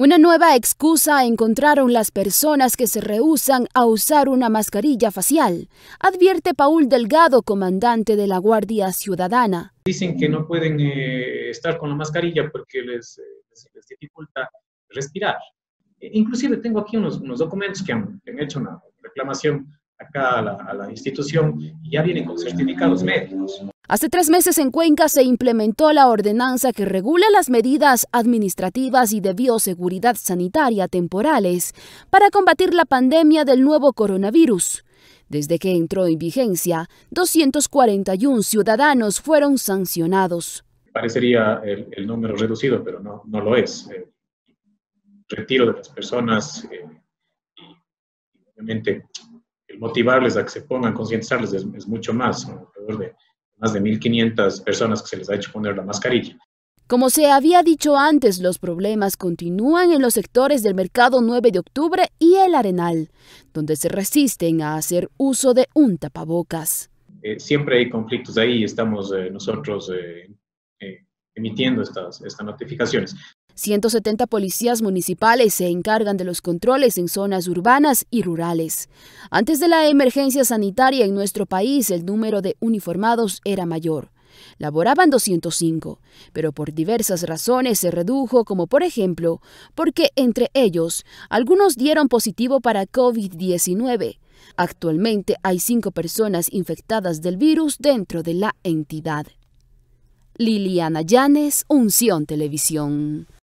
Una nueva excusa encontraron las personas que se rehusan a usar una mascarilla facial, advierte Paul Delgado, comandante de la Guardia Ciudadana. Dicen que no pueden eh, estar con la mascarilla porque les, eh, dificulta respirar. E, inclusive tengo aquí unos, documentos que han, hecho una reclamación acá a la, a la institución y ya vienen con certificados médicos. Hace tres meses en Cuenca se implementó la ordenanza que regula las medidas administrativas y de bioseguridad sanitaria temporales para combatir la pandemia del nuevo coronavirus. Desde que entró en vigencia, 241 ciudadanos fueron sancionados. Parecería el, número reducido, pero no, lo es. El retiro de las personas eh, y obviamente el motivarles a que se pongan, concientizarles es, es mucho más, más de 1.500 personas que se les ha hecho poner la mascarilla. Como se había dicho antes, los problemas continúan en los sectores del mercado 9 de octubre y el Arenal, donde se resisten a hacer uso de un tapabocas. Eh, siempre hay conflictos ahí y estamos eh, nosotros eh, emitiendo estas notificaciones. 170 policías municipales se encargan de los controles en zonas urbanas y rurales. Antes de la emergencia sanitaria en nuestro país, el número de uniformados era mayor. Laboraban 205, pero por diversas razones se redujo, como por ejemplo, porque entre ellos algunos dieron positivo para COVID-19. Actualmente hay cinco personas infectadas del virus dentro de la entidad. Liliana Llanes, Unción Televisión.